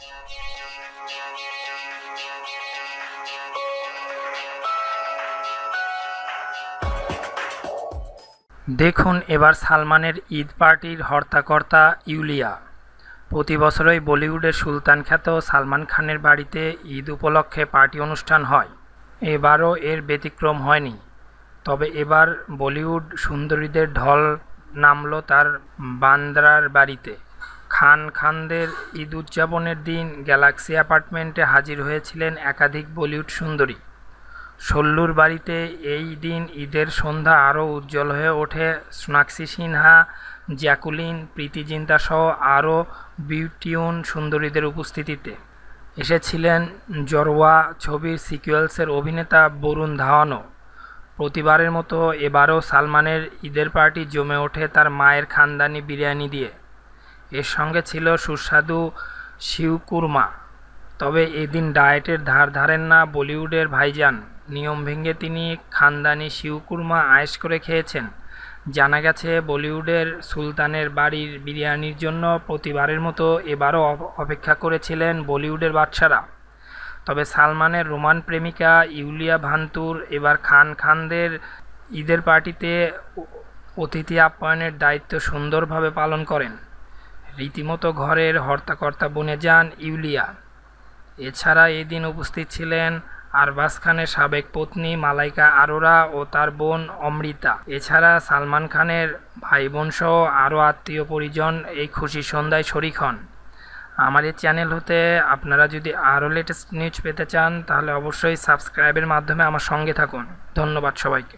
দেখুন এবার সালমানের ঈদ পার্টির হর্তাকর্তা ইউলিয়া প্রতি বছরই বলিউডের সুলতান খ্যাত সালমান খানের বাড়িতে ঈদ উপলক্ষে পার্টি অনুষ্ঠান হয় এবারও এর ব্যতিক্রম হয়নি তবে এবার বলিউড সুন্দরীদের ঢল নামলো তার বান্দ্রার বাড়িতে খান খানদের ঈদ উদযাপনের দিন গ্যালাক্সি অ্যাপার্টমেন্টে হাজির হয়েছিলেন একাধিক বলিউড সুন্দরী সল্লুর বাড়িতে এই দিন ঈদের সন্ধ্যা আরও উজ্জ্বল হয়ে ওঠে সোনাক্ষী সিনহা জ্যাকুলিন প্রীতিজিন্তা সহ আরও বিউটিউন সুন্দরীদের উপস্থিতিতে এসেছিলেন জরোয়া ছবির সিকুয়েলসের অভিনেতা বরুণ ধাওয়ানও প্রতিবারের মতো এবারও সালমানের ঈদের পার্টি জমে ওঠে তার মায়ের খানদানি বিরিয়ানি দিয়ে এর সঙ্গে ছিল সুস্বাদু শিউকুরমা তবে এদিন ডায়েটের ধার ধারেন না বলিউডের ভাইজান নিয়ম ভেঙে তিনি খানদানি শিউকুরমা আয়েস করে খেয়েছেন জানা গেছে বলিউডের সুলতানের বাড়ির বিরিয়ানির জন্য প্রতিবারের মতো এবারও অপেক্ষা করেছিলেন বলিউডের বাচ্চারা তবে সালমানের রোমান প্রেমিকা ইউলিয়া ভান্তুর এবার খান খানদের ঈদের পার্টিতে অতিথি আপ্যায়নের দায়িত্ব সুন্দরভাবে পালন করেন রীতিমতো ঘরের হর্তাকর্তা বনে যান ইউলিয়া এছাড়া এদিন উপস্থিত ছিলেন আরবাস খানের সাবেক পত্নী মালাইকা আরোরা ও তার বোন অমৃতা এছাড়া সালমান খানের ভাই বোনসহ আরও আত্মীয় পরিজন এই খুশি সন্ধ্যায় শরিক হন আমার এই চ্যানেল হতে আপনারা যদি আরও লেটেস্ট নিউজ পেতে চান তাহলে অবশ্যই সাবস্ক্রাইবের মাধ্যমে আমার সঙ্গে থাকুন ধন্যবাদ সবাইকে